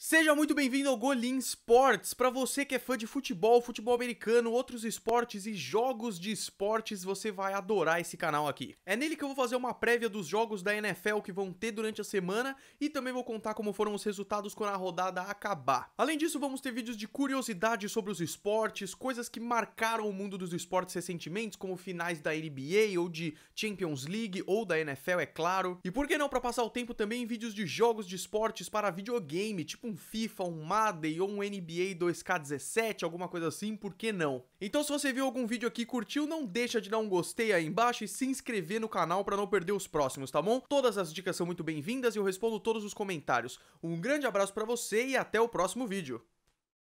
Seja muito bem-vindo ao Golin Sports. Para você que é fã de futebol, futebol americano, outros esportes e jogos de esportes, você vai adorar esse canal aqui. É nele que eu vou fazer uma prévia dos jogos da NFL que vão ter durante a semana e também vou contar como foram os resultados quando a rodada acabar. Além disso, vamos ter vídeos de curiosidade sobre os esportes, coisas que marcaram o mundo dos esportes recentemente, como finais da NBA ou de Champions League ou da NFL, é claro. E por que não para passar o tempo também vídeos de jogos de esportes para videogame, tipo um FIFA, um Madden ou um NBA 2K17, alguma coisa assim, por que não? Então se você viu algum vídeo aqui e curtiu, não deixa de dar um gostei aí embaixo e se inscrever no canal para não perder os próximos, tá bom? Todas as dicas são muito bem-vindas e eu respondo todos os comentários. Um grande abraço para você e até o próximo vídeo.